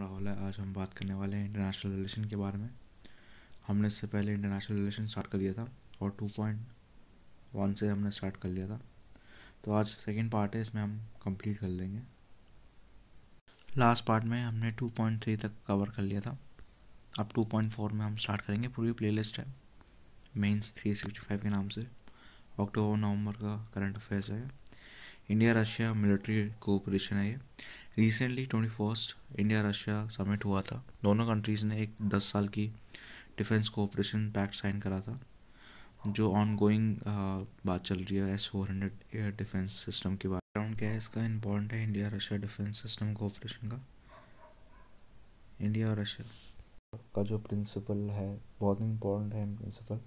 राहुल है आज हम बात करने वाले हैं इंटरनेशनल रिलेशन के बारे में हमने इससे पहले इंटरनेशनल रिलेशन स्टार्ट कर दिया था और टू पॉइंट वन से हमने स्टार्ट कर लिया था तो आज सेकेंड पार्ट है इसमें हम कंप्लीट कर लेंगे लास्ट पार्ट में हमने टू पॉइंट थ्री तक कवर कर लिया था अब टू पॉइंट फोर में हम स्टार्ट करेंगे पूरी प्ले लिस्ट है मेन्स थ्री सिक्सटी फाइव के नाम से अक्टूबर नवंबर का करंट अफेयर्स है इंडिया रशिया मिलिट्री कोऑपरेशन है ये recently twenty first India Russia summit हुआ था दोनों कंट्रीज़ ने एक दस साल की डिफेंस कोऑपरेशन पैक्ट साइन करा था जो ऑन गोइंग बात चल रही है S four hundred air defence system की बात क्या है इसका इम्पोर्टेंट है India Russia defence system cooperation का इंडिया और रशिया का जो प्रिंसिपल है बहुत इम्पोर्टेंट है प्रिंसिपल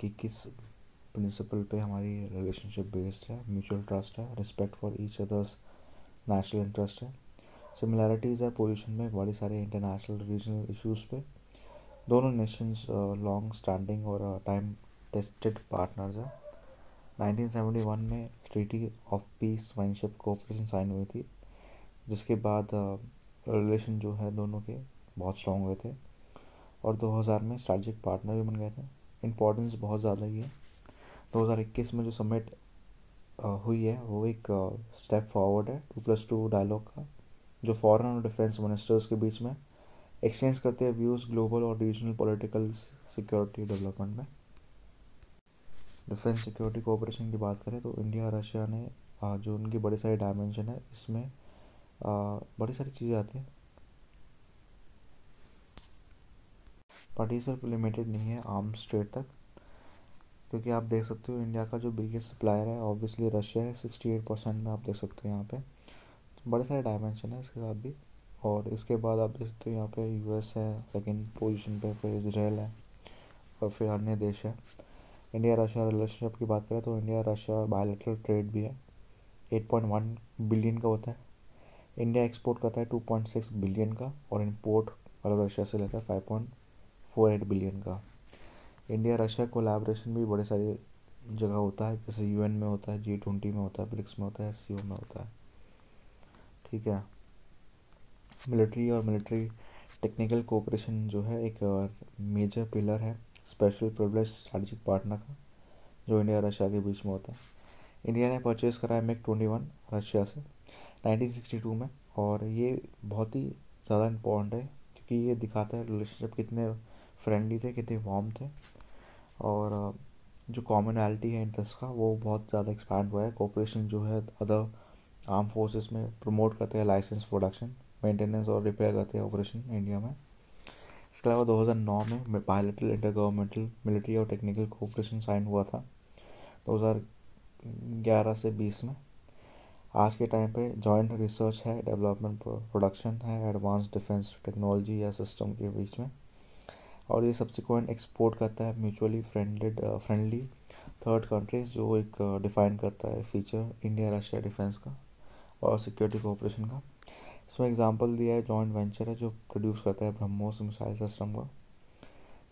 कि किस प्रिंसिपल पे हमारी रिलेशनशिप बेस्ड है म्यूचुअल ट्रस्ट है respect for each others national interest है सिमिलैरिटीज़ है पोजीशन में बड़ी सारे इंटरनेशनल रीजनल इश्यूज पे दोनों नेशंस लॉन्ग स्टैंडिंग और टाइम टेस्टेड पार्टनर्स हैं 1971 में treaty of peace friendship cooperation sign हुई थी जिसके बाद रिलेशन जो है दोनों के बहुत स्ट्रॉन्ग हुए थे और 2000 में स्ट्रैटिक पार्टनर भी बन गए थे इम्पोर्टेंस बहुत ज़्यादा ही है 2021 में जो समिट हुई है वो एक स्टेप फॉरवर्ड है टू प्लस टू डायलॉग का जो फॉरेन और डिफेंस मिनिस्टर्स के बीच में एक्सचेंज करते हैं व्यूज़ ग्लोबल और रीजनल पॉलिटिकल सिक्योरिटी डेवलपमेंट में डिफेंस सिक्योरिटी कोऑपरेशन की बात करें तो इंडिया रशिया ने जो उनकी बड़ी सारी डायमेंशन है इसमें बड़ी सारी चीज़ें आती हैं पार्टी सिर्फ लिमिटेड नहीं है आर्म स्ट्रेट तक क्योंकि आप देख सकते हो इंडिया का जो बिगेस्ट सप्लायर है ऑब्वियसली रशिया है सिक्सटी एट परसेंट में आप देख सकते हो यहाँ पे बड़े सारे डायमेंशन है इसके साथ भी और इसके बाद आप देख सकते हो यहाँ पे यूएस है सेकेंड पोजीशन पे फिर इसराइल है और फिर अन्य देश है इंडिया रशिया रिलेशनशिप की बात करें तो इंडिया रशिया बायोलिट्रल ट्रेड भी है एट पॉइंट वन बिलियन का होता है इंडिया एक्सपोर्ट करता है टू पॉइंट सिक्स बिलियन का और इम्पोर्ट मतलब रशिया से लेता है five point four eight billion का इंडिया रशिया कोलाब्रेशन भी बड़े सारी जगह होता है जैसे यू में होता है जी ट्वेंटी में होता है ब्रिक्स में होता है एस में होता है ठीक है मिलिट्री और मिलिट्री टेक्निकल कोऑपरेशन जो है एक मेजर पिलर है स्पेशल प्रिवलेज स्ट्रैटेजिक पार्टनर का जो इंडिया रशिया के बीच में होता है इंडिया ने परचेज़ करा है मेक ट्वेंटी वन रशिया से नाइनटीन सिक्सटी टू में और ये बहुत ही ज़्यादा इम्पोर्टेंट है क्योंकि ये दिखाता है रिलेशनशिप कितने फ्रेंडली थे कितने वार्म थे और जो कॉमनैलिटी है इंटरेस्ट का वो बहुत ज़्यादा एक्सपैंड हुआ है कॉपरेशन जो है अदर आर्म फोर्सेस में प्रमोट करते हैं लाइसेंस प्रोडक्शन मेंटेनेंस और रिपेयर करते हैं ऑपरेशन इंडिया में इसके अलावा 2009 में बायोलिटल इंटर गवर्नमेंटल मिलिट्री और टेक्निकल कोऑपरेशन साइन हुआ था 2011 से 20 में आज के टाइम पे जॉइंट रिसर्च है डेवलपमेंट प्रोडक्शन है एडवांस डिफेंस टेक्नोलॉजी या सिस्टम के बीच में और ये सब्सिक्वेंट एक्सपोर्ट करता है mutually friended friendly third countries जो एक डिफाइन uh, करता है फीचर इंडिया रशिया डिफेंस का और सिक्योरिटी कोऑपरेशन का इसमें एग्जांपल दिया है जॉइंट वेंचर है जो प्रोड्यूस करता है ब्रह्मोस मिसाइल सिस्टम का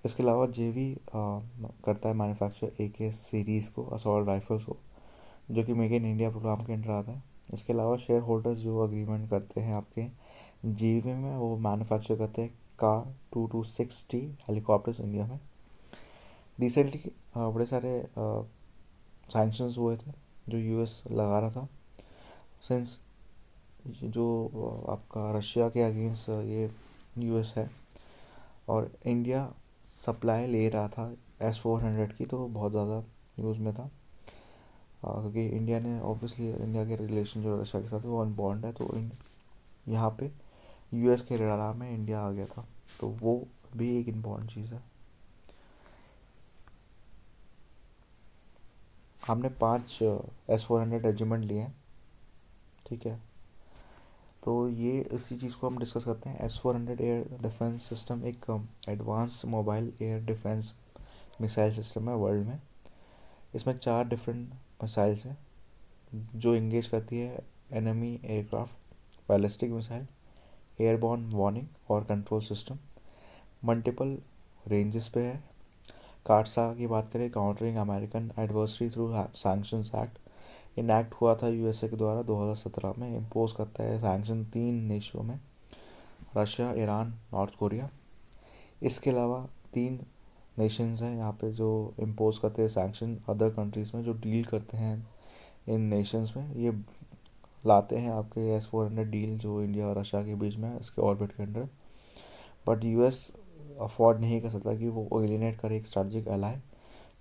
इसके अलावा जे वी uh, करता है मैनुफैक्चर ए के सीरीज़ को असॉल्ट राइफल्स को जो कि मेक इन इंडिया प्रोग्राम के अंडर आता है इसके अलावा शेयर होल्डर्स जो अग्रीमेंट करते हैं आपके जी में वो मैनुफैक्चर करते हैं Ka two two six T helicopters India में रिसेंटली बड़े सारे सैंक्शंस हुए थे जो यूएस लगा रहा था सिंस जो आपका रशिया के अगेंस्ट ये यूएस है और इंडिया सप्लाई ले रहा था एस फोर हंड्रेड की तो बहुत ज़्यादा न्यूज़ में था क्योंकि इंडिया ने ऑब्वियसली इंडिया के रिलेशन जो रशिया के साथ वो अनबॉन्ड है तो यहाँ पे यूएस के रडार में इंडिया आ गया था तो वो भी एक इम्पॉर्टेंट चीज़ है हमने पांच एस फोर हंड्रेड रेजिमेंट लिए हैं ठीक है तो ये इसी चीज़ को हम डिस्कस करते हैं S four hundred air defence system एक advance mobile air defence missile system है वर्ल्ड में इसमें चार डिफरेंट मिसाइल्स हैं जो इंगेज करती है enemy aircraft ballistic missile airborne warning और कंट्रोल सिस्टम मल्टीपल रेंजेस पे है कार्डसा की बात करें countering American adversary through sanctions act enact हुआ था यूएसए के द्वारा 2017 में इम्पोज करता है सैंक्शन तीन देशों में रशिया ईरान नॉर्थ कोरिया इसके अलावा तीन नेशंस हैं यहाँ पे जो इम्पोज करते हैं सैंक्शन अदर कंट्रीज़ में जो डील करते हैं इन नेशंस में ये लाते हैं आपके एस फोर हंड्रेड डील जो इंडिया और रशिया के बीच में इसके ऑर्बिट के under but U S afford नहीं कर सकता कि वो ओलिनेट करे एक स्ट्रेटजिक एलाय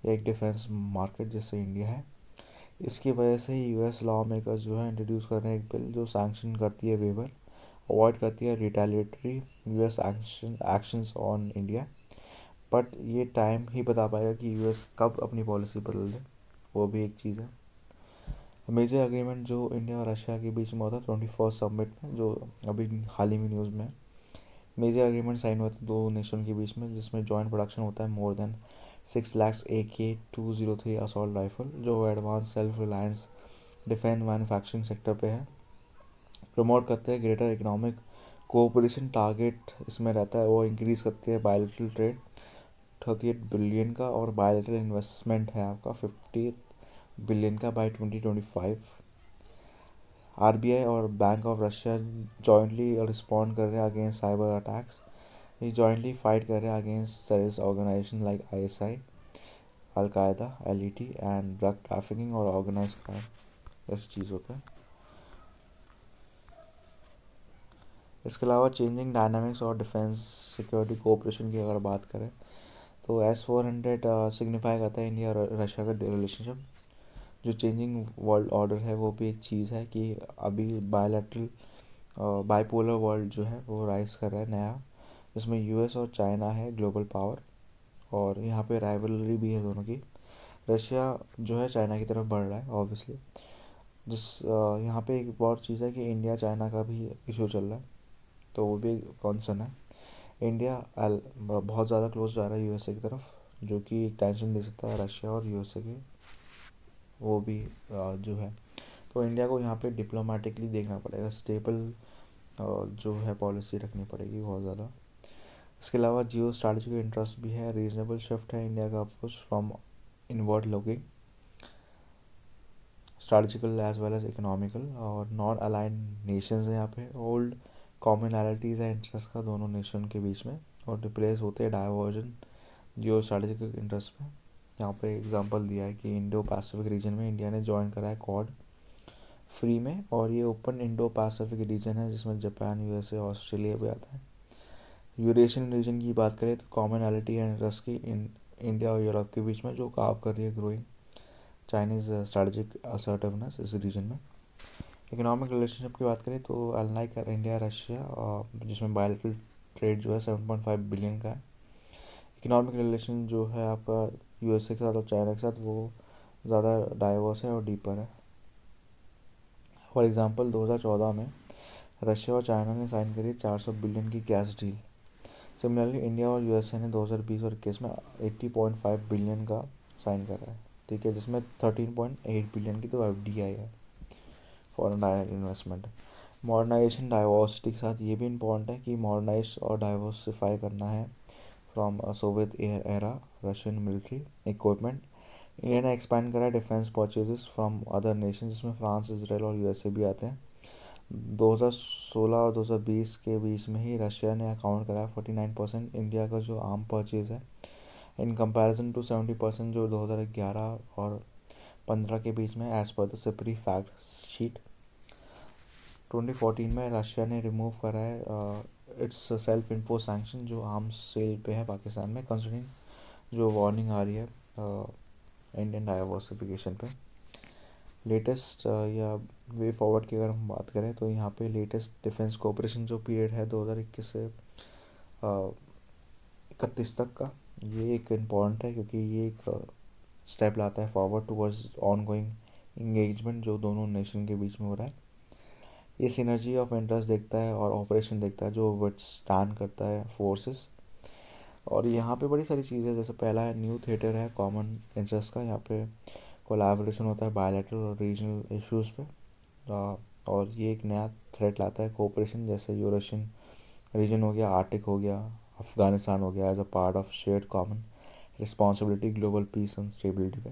या एक डिफेंस मार्केट जैसे इंडिया है इसकी वजह से ही यू एस लॉ मेकर जो है इंट्रोड्यूस कर रहे हैं एक बिल जो सैंक्शन करती है वेबर अवॉइड करती है retaliatory S action actions on India but ये टाइम ही बता पाएगा कि यू एस कब अपनी पॉलिसी बदल दे वो भी एक चीज़ है मेजर अग्रीमेंट जो इंडिया और रशिया के बीच में हुआ था ट्वेंटी फर्स्ट सबमिट में जो अभी हाल ही में न्यूज़ में है मेजर अग्रीमेंट साइन हुआ था दो नेशन के बीच में जिसमें जॉइंट प्रोडक्शन होता है more than six lakhs A K two zero three assault rifle जो advance self reliance defence manufacturing sector पे है प्रमोट करते हैं ग्रेटर इकोनॉमिक कोऑपरेशन टारगेट इसमें रहता है वो इंक्रीज़ करते हैं bilateral trade thirty eight billion का और बायोलिटल इन्वेस्टमेंट है आपका फिफ्टी बिलियन का बाय 2025 आरबीआई और Bank of Russia jointly respond कर रहे हैं अगेंस्ट साइबर अटैक्स ये जॉइंटली फाइट कर रहे हैं against service organisation like ISI al Qaeda L and drug trafficking और ऑर्गेनाइज क्राइम ऐसी चीज़ों पर इसके अलावा चेंजिंग डायनामिक्स और डिफेंस सिक्योरिटी कोऑपरेशन की अगर बात करें तो एस फोर हंड्रेड सिग्निफाई करता है इंडिया और रशिया का रिलेशनशिप जो चेंजिंग वर्ल्ड ऑर्डर है वो भी एक चीज़ है कि अभी बायोलेट्रल बाईपोलर वर्ल्ड जो है वो राइज कर रहा है नया जिसमें यूएस और चाइना है ग्लोबल पावर और यहाँ पे राइवलरी भी है दोनों की रशिया जो है चाइना की तरफ बढ़ रहा है ऑब्वियसली जिस यहाँ पे एक और चीज़ है कि इंडिया चाइना का भी इशू चल रहा है तो वो भी कॉन्सर्न है इंडिया बहुत ज़्यादा क्लोज जा रहा है यूएसए की तरफ जो कि टेंशन दे सकता है रशिया और यूएसए के वो भी जो है तो इंडिया को यहाँ पे डिप्लोमेटिकली देखना पड़ेगा स्टेबल जो है पॉलिसी रखनी पड़ेगी बहुत ज़्यादा इसके अलावा जियो स्ट्रैटेजिक इंटरेस्ट भी है रीजनेबल शिफ्ट है इंडिया का approach from inward looking strategical as well as economical और नॉन अलाइन नेशंस हैं यहाँ पे ओल्ड कॉमनैलिटीज़ है इंटरेस्ट का दोनों नेशन के बीच में और रिप्लेस होते हैं डाइवर्जन जियो स्ट्रैटेजिक इंटरेस्ट में यहाँ पे एग्जांपल दिया है कि इंडो पैसिफिक रीजन में इंडिया ने ज्वाइन करा है कॉड फ्री में और ये ओपन इंडो पैसिफिक रीजन है जिसमें जापान यूएसए ऑस्ट्रेलिया भी आता है यूरेशियन रीजन की बात करें तो कॉमनलिटी है इंटरेस्ट की इंडिया और यूरोप के बीच में जो काम कर रही है ग्रोइंग चाइनीज़ स्ट्रेटजिक असर्टिवनेस इस रीजन में इकोनॉमिक रिलेशनशिप की बात करें तो अनलाइक इंडिया रशिया और जिसमें बायोलिटल ट्रेड जो है सेवन पॉइंट फाइव बिलियन का है इकोनॉमिक रिलेशन जो है आपका uh, यूएसए के साथ और चाइना के साथ वो ज़्यादा डाइवर्स है और डीपर है फॉर एग्ज़ाम्पल 2014 में रशिया और चाइना ने साइन करी 400 बिलियन की गैस डील सिमिलरली इंडिया और यूएसए ने 2020 और इक्कीस में 80.5 बिलियन का साइन करा है ठीक है जिसमें 13.8 बिलियन की तो एफ है foreign direct investment modernisation diversity के साथ ये भी इम्पोर्टेंट है कि मॉडर्नाइज और डाइवर्सिफाई करना है from Soviet era Russian military equipment India ने एक्सपैंड करा defence purchases from other nation जिसमें फ्रांस इसराइल और यूएसए भी आते हैं 2016 और 2020 के बीच में ही रशिया ने अकाउंट कराया 49 परसेंट इंडिया का जो आम परचेज है इन कंपैरिजन टू 70 परसेंट जो 2011 और 15 के बीच में as per the Sipri fact sheet 2014 में रशिया ने रिमूव करा है इट्स सेल्फ इम्पोज सैंक्शन जो आम सेल पे है पाकिस्तान में कंसिडरिंग जो वार्निंग आ रही है इंडियन uh, डाइवर्सिफिकेशन पे लेटेस्ट uh, या वे फॉरवर्ड की अगर हम बात करें तो यहाँ पे लेटेस्ट डिफेंस कोऑपरेशन जो पीरियड है दो हज़ार इक्कीस से uh, इकतीस तक का ये एक इम्पॉर्टेंट है क्योंकि ये एक स्टेप लाता है forward towards ongoing engagement जो दोनों नेशन के बीच में हो रहा है ये सिनर्जी ऑफ इंटरेस्ट देखता है और ऑपरेशन देखता है जो विट स्टैंड करता है फोर्सेस और यहाँ पे बड़ी सारी चीज़ें जैसे पहला है न्यू थिएटर है कॉमन इंटरेस्ट का यहाँ पे कोलाबोरेशन होता है बायोलेटर और रीजनल इश्यूज़ पे और ये एक नया थ्रेट लाता है कोऑपरेशन जैसे यूरोशियन रीजन हो गया आर्टिक हो गया अफ़गानिस्तान हो गया as a part of share common responsibility global peace and stability पे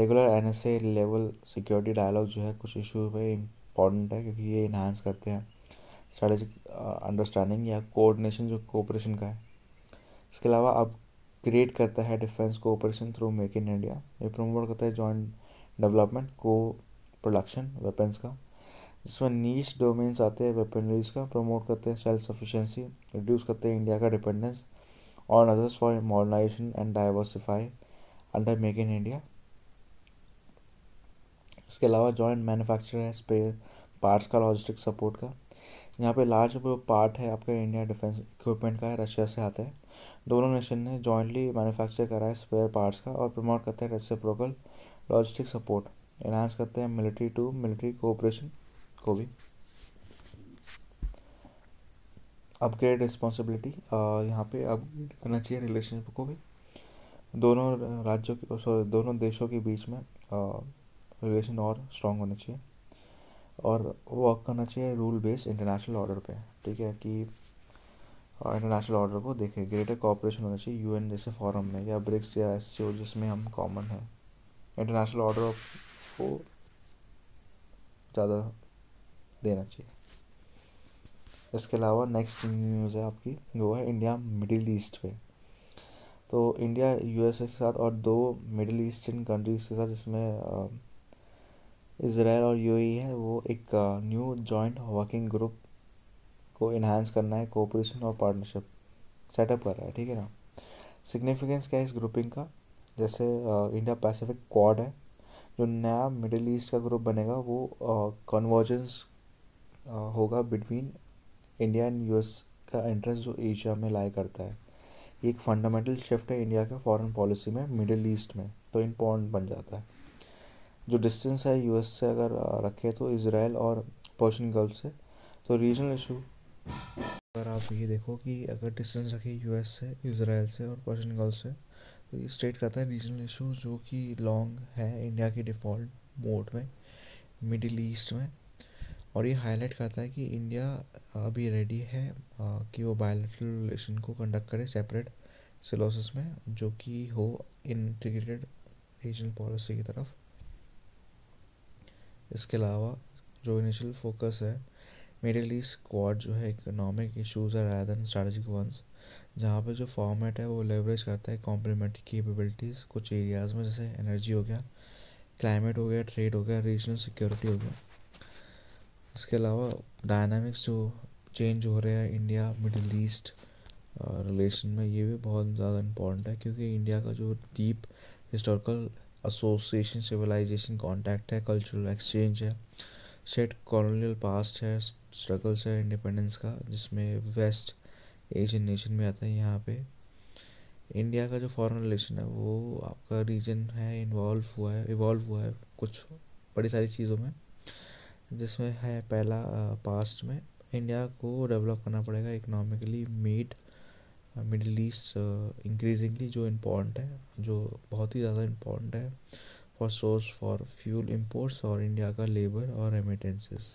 regular N S A level security dialogue जो है कुछ इशू पे इम्पॉर्टेंट है क्योंकि ये इन्हांस करते हैं स्ट्रेटेजिक अंडरस्टैंडिंग या कोऑर्डिनेशन जो कोऑपरेशन का है इसके अलावा अब क्रिएट करता है defence cooperation through make in India ये प्रमोट करता है जॉइंट डेवलपमेंट को प्रोडक्शन वेपन्स का जिसमें नीच डोमेन्स आते हैं वेपनरीज का प्रमोट करते हैं सेल्फ सफिशेंसी रिड्यूस करते हैं इंडिया का dependence on others for modernization and diversify under make in India इसके अलावा जॉइंट मैन्युफैक्चर है स्पेयर पार्ट्स का लॉजिस्टिक सपोर्ट का यहाँ पे लार्ज जो पार्ट है आपके इंडिया डिफेंस इक्विपमेंट का है रशिया से आता है दोनों नेशन ने जॉइंटली मैन्युफैक्चर करा है स्पेयर पार्ट्स का और प्रमोट करते हैं रशिया प्रोकल लॉजिस्टिक सपोर्ट इन्हांस करते हैं मिलिट्री टू मिलिट्री कोऑपरेशन को भी अपग्रेड रिस्पॉन्सिबिलिटी यहाँ पे अपग्रेड करना चाहिए रिलेशनशिप को भी दोनों राज्यों के सॉरी दोनों देशों के बीच में रिलेशन और स्ट्रॉन्ग होने चाहिए और वो वर्क करना चाहिए रूल बेस्ड इंटरनेशनल ऑर्डर पे ठीक है कि इंटरनेशनल हाँ, ऑर्डर को देखें ग्रेटर कोऑपरेशन होना चाहिए यूएन जैसे फॉरम में या ब्रिक्स या एस जिसमें हम कॉमन हैं इंटरनेशनल ऑर्डर को ज़्यादा देना चाहिए इसके अलावा नेक्स्ट न्यूज़ है आपकी वो है इंडिया मिडिल ईस्ट पे तो इंडिया यूएसए के साथ और दो मिडिल ईस्टर्न कंट्रीज़ के साथ जिसमें इसराइल और यूएई है वो एक न्यू जॉइंट वर्किंग ग्रुप को इन्हांस करना है कोऑपरेशन और पार्टनरशिप सेटअप कर रहा है ठीक है ना सिग्निफिकेंस क्या है इस ग्रुपिंग का जैसे इंडिया पैसिफिक क्वाड है जो नया मिडिल ईस्ट का ग्रुप बनेगा वो कन्वर्जेंस होगा बिटवीन इंडिया एंड यूएस का इंटरेस्ट जो एशिया में लाया करता है एक फंडामेंटल शिफ्ट है इंडिया के फॉरेन पॉलिसी में मिडिल ईस्ट में तो इम्पोर्टेंट बन जाता है जो डिस्टेंस है यूएस से अगर रखे तो इसराइल और पर्शियन गल्फ से तो रीजनल इशू अगर आप ये देखो कि अगर डिस्टेंस रखे यूएस से इसराइल से और पर्शियन गल्फ से तो ये स्टेट करता है रीजनल इशू जो कि लॉन्ग है इंडिया के डिफ़ॉल्ट मोड में मिडिल ईस्ट में और ये हाईलाइट करता है कि इंडिया अभी रेडी है कि वो बायोलिटल रिलेशन को कंडक्ट करे सेपरेट सिलोसिस में जो कि हो इंटीग्रेटेड रीजनल पॉलिसी की तरफ इसके अलावा जो इनिशियल फोकस है मिडिल ईस्ट क्वाड जो है इकोनॉमिक इशूज़ है रादर दैन स्ट्रेटजिक वंस जहाँ पे जो फॉर्मेट है वो लेवरेज करता है कॉम्प्लीमेंट्री केपेबिलिटीज़ कुछ एरियाज़ में जैसे एनर्जी हो गया क्लाइमेट हो गया ट्रेड हो गया रीजनल सिक्योरिटी हो गया इसके अलावा डायनामिक्स जो चेंज हो रहे हैं इंडिया मिडिल ईस्ट रिलेशन में ये भी बहुत ज़्यादा इम्पोर्टेंट है क्योंकि इंडिया का जो deep historical association civilization contact है कल्चरल एक्सचेंज है सेट कॉलोनियल पास्ट है स्ट्रगल्स है इंडिपेंडेंस का जिसमें वेस्ट एशियन नेशन में आता है यहाँ पे इंडिया का जो फॉरेन रिलेशन है वो आपका रीजन है इन्वॉल्व हुआ है इवॉल्व हुआ है कुछ बड़ी सारी चीज़ों में जिसमें है पहला पास्ट में इंडिया को डेवलप करना पड़ेगा economically meet Middle East increasingly uh, जो इम्पोर्टेंट है जो बहुत ही ज़्यादा इम्पोर्टेंट है for source for fuel imports और इंडिया का लेबर और रेमिटेंसेस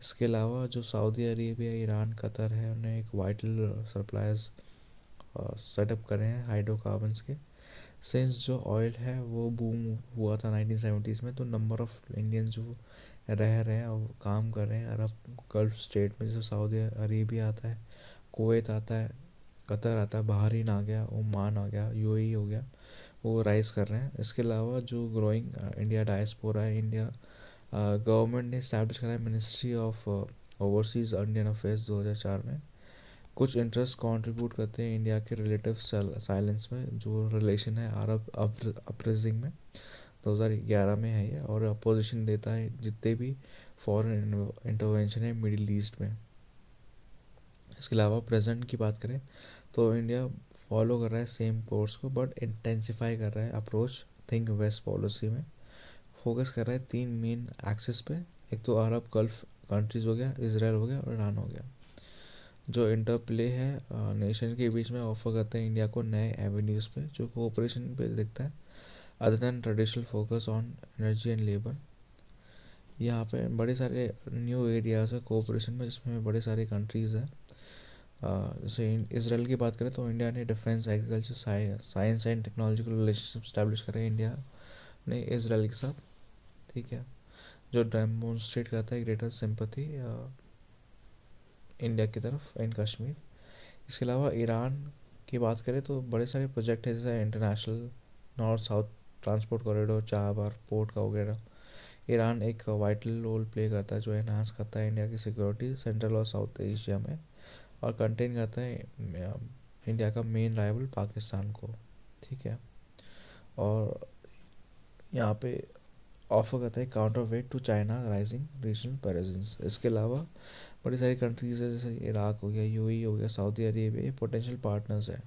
इसके अलावा जो सऊदी अरेबिया ईरान कतर है उन्हें एक वाइटल सप्लाइज सेटअप करे हैं हाइड्रोकार्बन्स के सिंस जो ऑयल है वो बूम हुआ था नाइनटीन सेवेंटीज़ में तो नंबर ऑफ इंडियन जो रह रहे हैं और काम कर रहे हैं अरब गल्फ स्टेट में जैसे सऊदी अरेबिया आता है कुवैत आता है कतर आता है बहरीन आ गया ओमान आ गया यू e हो गया वो राइज़ कर रहे हैं इसके अलावा जो ग्रोइंग इंडिया डायस्पोरा है इंडिया गवर्नमेंट uh, ने इस्टेब्लिश करा है ministry of overseas Indian affairs 2004 में कुछ इंटरेस्ट कंट्रीब्यूट करते हैं इंडिया के रिलेटिव साइलेंस में जो रिलेशन है अरब अप्रेजिंग में 2011 में है ये और अपोजिशन देता है जितने भी फॉरेन इंटरवेंशन है मिडिल ईस्ट में इसके अलावा प्रेजेंट की बात करें तो इंडिया फॉलो कर रहा है सेम कोर्स को बट इंटेंसिफाई कर रहा है अप्रोच थिंक वेस्ट पॉलिसी में फोकस कर रहा है तीन मेन एक्सेस पे एक तो अरब गल्फ कंट्रीज़ हो गया इसराइल हो गया और ईरान हो गया जो इंटरप्ले है नेशन के बीच में ऑफर करते हैं इंडिया को नए एवेन्यूज़ पे जो कोऑपरेशन पे दिखता है other than traditional focus on energy and labour यहाँ पे बड़े सारे न्यू एरियाज़ है कोऑपरेशन में जिसमें बड़े सारे कंट्रीज़ हैं जैसे इसराइल की बात करें तो इंडिया ने defence agriculture science and technological relationship establish करा है इंडिया ने इसराइल के साथ ठीक है जो डेमोन्स्ट्रेट करता है ग्रेटर सिंपथी इंडिया की तरफ एंड कश्मीर इसके अलावा ईरान की बात करें तो बड़े सारे प्रोजेक्ट है जैसे international north south transport corridor Chabahar port का वगैरह ईरान एक वाइटल रोल प्ले करता है जो एनहांस करता है इंडिया की सिक्योरिटी सेंट्रल और साउथ एशिया में और कंटेन करता है इंडिया का मेन राइवल पाकिस्तान को ठीक है और यहाँ पे ऑफर करता है counter weight to China rising regional presence इसके अलावा बड़ी सारी कंट्रीज है जैसे इराक हो गया यू e हो गया सऊदी अरेबिया पोटेंशियल पार्टनर्स हैं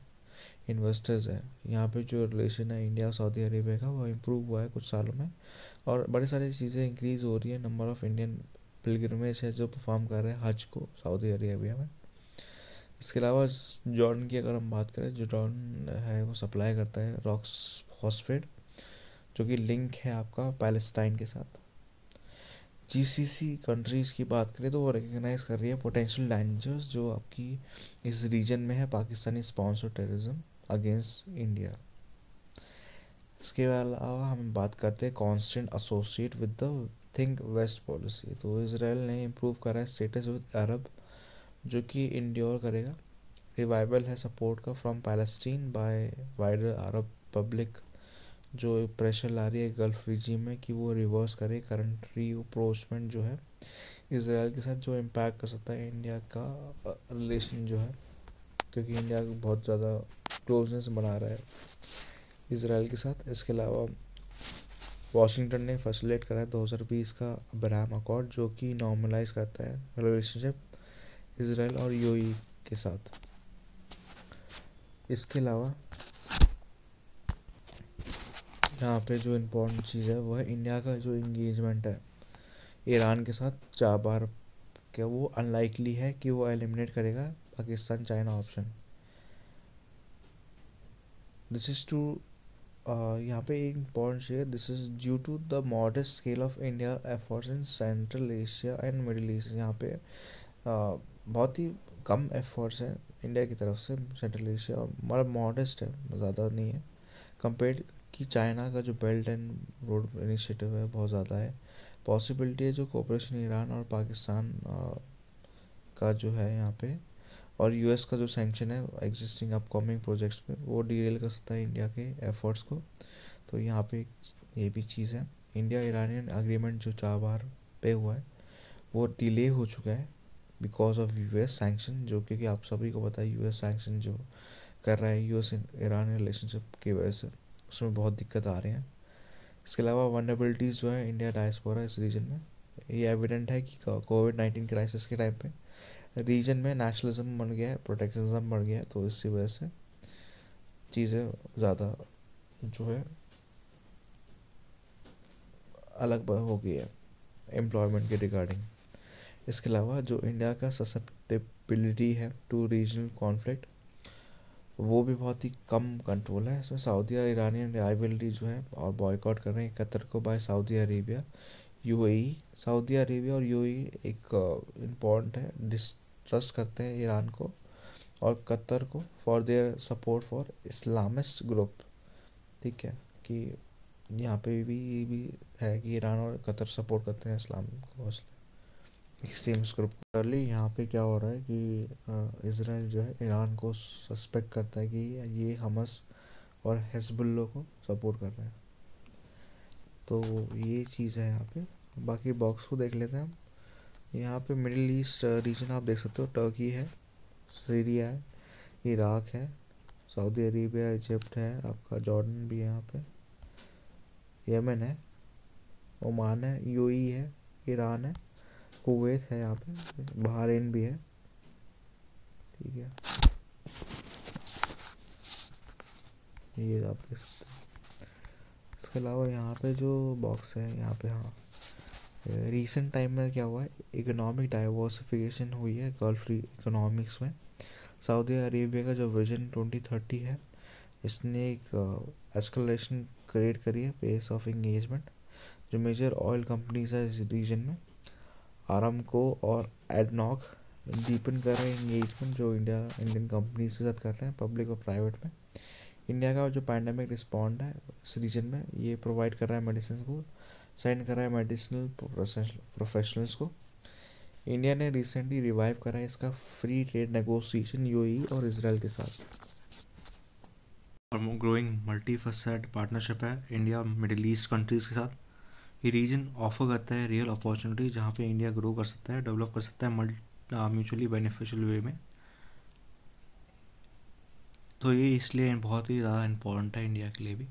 इन्वेस्टर्स हैं यहाँ पे जो रिलेशन है इंडिया और सऊदी अरेबिया का वो इम्प्रूव हुआ है कुछ सालों में और बड़ी सारी चीज़ें इंक्रीज़ हो रही है नंबर ऑफ़ इंडियन पिलग्रमेज है जो परफॉर्म कर रहे हैं हज को सऊदी अरेबिया में इसके अलावा जॉन की अगर हम बात करें जो जॉन है वो सप्लाई करता है रॉक्स हॉस्फेड जो कि लिंक है आपका पैलेस्टाइन के साथ जीसीसी कंट्रीज़ की बात करें तो वो रिकग्नाइज कर रही है पोटेंशियल डेंजर्स जो आपकी इस रीजन में है Pakistani sponsor terrorism against India इसके अलावा हम बात करते हैं constant associate with the think west policy तो इसराइल ने इम्प्रूव करा है स्टेटस विद अरब जो कि इंड्योर करेगा रिवाइवल है सपोर्ट का from Palestine by wider Arab public जो प्रेशर ला रही है गल्फ रिजीम में कि वो रिवर्स करे करंट री अप्रोचमेंट जो है इसराइल के साथ जो इम्पैक्ट कर सकता है इंडिया का रिलेशन जो है क्योंकि इंडिया बहुत ज़्यादा क्लोजनेस बना रहा है इसराइल के साथ इसके अलावा वाशिंगटन ने फैसिलेट करा है दो का अब्राहम अकॉर्ड जो कि नॉर्मलाइज करता है रिलेशनशिप इसराइल और यू के साथ इसके अलावा यहाँ पे जो इम्पोर्टेंट चीज़ है वह इंडिया का जो इंगेजमेंट है ईरान के साथ बार क्या वो अनलाइकली है कि वो एलिमिनेट करेगा Pakistan China option this is two यहाँ पे एक इम्पोर्टेंट चीज़ है this is due to the modest scale of India efforts in Central Asia and Middle East यहाँ पे uh, बहुत ही कम एफर्ट्स हैं इंडिया की तरफ से सेंट्रल एशिया और बड़ा मतलब मॉडेस्ट है ज़्यादा नहीं है कंपेयर कि चाइना का जो बेल्ट एंड रोड इनिशिएटिव है बहुत ज़्यादा है पॉसिबिलिटी है जो कोऑपरेशन ईरान और पाकिस्तान का जो है यहाँ पे और यूएस का जो सेंक्शन है एग्जिस्टिंग अपकमिंग प्रोजेक्ट्स पे वो डीरेल कर सकता है इंडिया के एफर्ट्स को तो यहाँ पे ये भी चीज़ है इंडिया ईरानियन अग्रीमेंट जो चार बार पे हुआ है वो डिले हो चुका है because of U S sanction जो क्योंकि आप सभी को पता है यू एस सेंक्शन जो कर रहा है यू एस ईरान रिलेशनशिप की वजह से उसमें बहुत दिक्कत आ रही है इसके अलावा वनरेबिलिटीज़ जो है इंडिया डायस्पोरा इस रीजन में ये एविडेंट है कि कोविड नाइन्टीन क्राइसिस के टाइम पे रीजन में नेशनलिज्म बन गया है प्रोटेक्शनिज्म बढ़ गया है तो इसी वजह से चीज़ें ज़्यादा जो है अलग हो गई है एम्प्लॉयमेंट के रिगार्डिंग इसके अलावा जो इंडिया का ससेप्टेबिलिटी है टू रीजनल कॉन्फ्लिक्ट वो भी बहुत ही कम कंट्रोल है इसमें सऊदीया ईरानियन राइवलरी जो है और बॉयकॉट कर रहे हैं कतर को by Saudi Arabia U Saudi Arabia और यू e एक इम्पॉर्टेंट uh, है डिस्ट्रस्ट करते हैं ईरान को और कतर को for their support for Islamist group ठीक है कि यहाँ पे भी भी है कि ईरान और कतर सपोर्ट करते हैं इस्लाम को इसलिए एक्सट्रीम्स ग्रुप कर ली यहाँ पे क्या हो रहा है कि इसराइल जो है ईरान को सस्पेक्ट करता है कि ये हमस और हिजबुल्लो को सपोर्ट कर रहे हैं तो ये चीज़ है यहाँ पे बाकी बॉक्स को देख लेते हैं हम यहाँ पे मिडिल ईस्ट रीजन आप देख सकते हो टर्की है सीरिया है इराक है सऊदी अरेबिया इजिप्ट है आपका जॉर्डन भी है यहाँ पे यमन है ओमान है यूएई e है ईरान है कुवैत है यहाँ पे बहरीन भी है ठीक है ये आप देख सकते हैं इसके अलावा यहाँ पे जो बॉक्स है यहाँ पे हाँ रीसेंट टाइम में क्या हुआ है इकोनॉमिक डाइवर्सिफिकेशन हुई है गल्फ इकोनॉमिक्स में सऊदी अरेबिया का जो विजन ट्वेंटी थर्टी है इसने एक एस्कलेशन क्रिएट करी है पेस ऑफ इंगेजमेंट जो मेजर ऑयल कंपनीज है इस रीजन में आराम को और एडनॉक डीपन कर रहे हैं इंगेजमेंट जो इंडिया इंडियन कंपनीज के साथ कर रहे हैं पब्लिक और प्राइवेट में इंडिया का जो पैंडमिक रिस्पॉन्ड है इस रीजन में ये प्रोवाइड कर रहा है मेडिसिन को साइन कर रहा है मेडिसिनल प्रोफेशनल्स को इंडिया ने रिसेंटली रिवाइव करा है इसका फ्री ट्रेड नेगोशिएशन यूएई और इसराइल के साथ और ग्रोइंग मल्टी फसड पार्टनरशिप है इंडिया मिडिल ईस्ट कंट्रीज़ के साथ ये रीजन ऑफर करता है रियल अपॉर्चुनिटी जहाँ पे इंडिया ग्रो कर सकता है डेवलप कर सकता है मल्टी म्यूचुअली बेनिफिशियल वे में तो ये इसलिए बहुत ही ज़्यादा इम्पोर्टेंट है इंडिया के लिए भी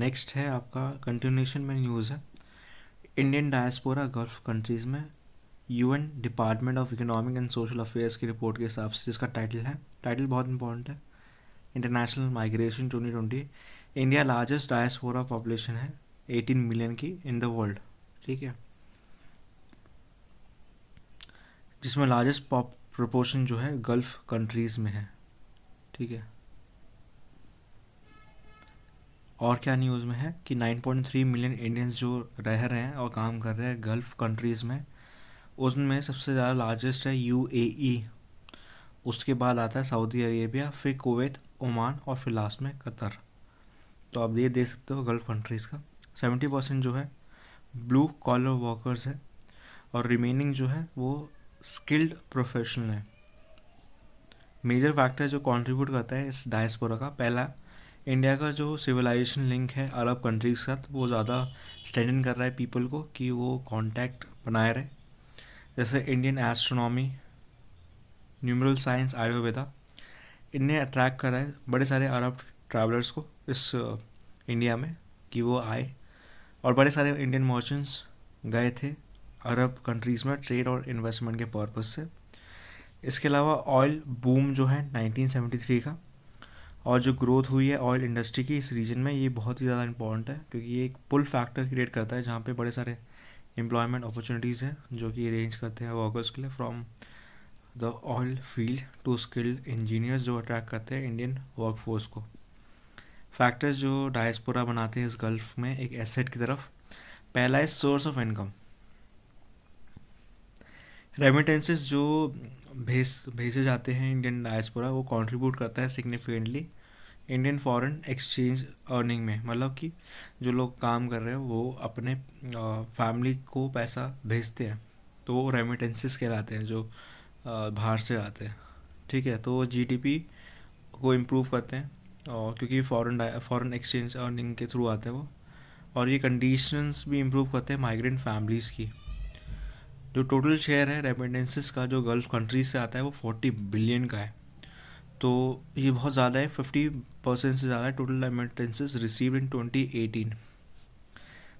नेक्स्ट है आपका कंटिन्यूशन में न्यूज़ है इंडियन डायस्पोरा गल्फ कंट्रीज़ में UN department of economic and social affairs की रिपोर्ट के हिसाब से जिसका टाइटल है टाइटल बहुत इंपॉर्टेंट है international migration twenty twenty India largest diaspora population है एटीन मिलियन की इन द वर्ल्ड ठीक है जिसमें लार्जेस्ट पॉप प्रोपोर्शन जो है गल्फ कंट्रीज़ में है ठीक है और क्या न्यूज़ में है कि 9.3 मिलियन इंडियंस जो रह रहे हैं और काम कर रहे हैं गल्फ़ कंट्रीज़ में उसमें सबसे ज़्यादा लार्जेस्ट है यू e। उसके बाद आता है सऊदी अरेबिया फिर कुवैत ओमान और फिर लास्ट में कतर तो आप ये देख सकते हो गल्फ़ कंट्रीज़ का सेवेंटी परसेंट जो है ब्लू कॉलर वर्कर्स है और रिमेनिंग जो है वो स्किल्ड प्रोफेशनल है मेजर फैक्टर जो कंट्रीब्यूट करता है इस डायस्पोरा का पहला इंडिया का जो सिविलाइजेशन लिंक है अरब कंट्रीज़ के साथ वो ज़्यादा स्टैंड कर रहा है पीपल को कि वो कांटेक्ट बनाए रहे जैसे Indian astronomy numeral science Ayurveda इनने अट्रैक्ट रहा है बड़े सारे अरब ट्रैवलर्स को इस इंडिया uh, में कि वो आए और बड़े सारे इंडियन मर्चेंट्स गए थे अरब कंट्रीज़ में ट्रेड और इन्वेस्टमेंट के पर्पज़ से इसके अलावा ऑयल बूम जो है 1973 का और जो ग्रोथ हुई है ऑयल इंडस्ट्री की इस रीजन में ये बहुत ही ज़्यादा इंपॉर्टेंट है क्योंकि ये एक पुल फैक्टर क्रिएट करता है जहाँ पे बड़े सारे एम्प्लॉयमेंट अपॉर्चुनिटीज़ हैं जो कि अरेंज करते हैं वर्कर्स के लिए from the oil field to skilled engineers जो अट्रैक्ट करते हैं इंडियन वर्कफोर्स को फैक्टर्स जो डायस्पोरा बनाते हैं इस गल्फ में एक एसेट की तरफ पहला है सोर्स ऑफ इनकम रेमिटेंसेस जो भेज भेजे जाते हैं इंडियन डायस्पोरा वो कंट्रीब्यूट करता है significantly Indian foreign exchange earning में मतलब कि जो लोग काम कर रहे हैं वो अपने फैमिली को पैसा भेजते हैं तो वो रेमिटेंसेस कहलाते हैं जो बाहर से आते हैं ठीक है तो जीडीपी को इम्प्रूव करते हैं और क्योंकि फॉरेन फॉरेन एक्सचेंज अर्निंग के थ्रू आते हैं वो और ये कंडीशंस भी इम्प्रूव करते हैं माइग्रेंट फैमिलीज़ की जो टोटल शेयर है रेमिटेंसेस का जो गल्फ कंट्रीज से आता है वो फोर्टी बिलियन का है तो ये बहुत ज़्यादा है फिफ्टी परसेंट से ज़्यादा है total remittances receive in twenty eighteen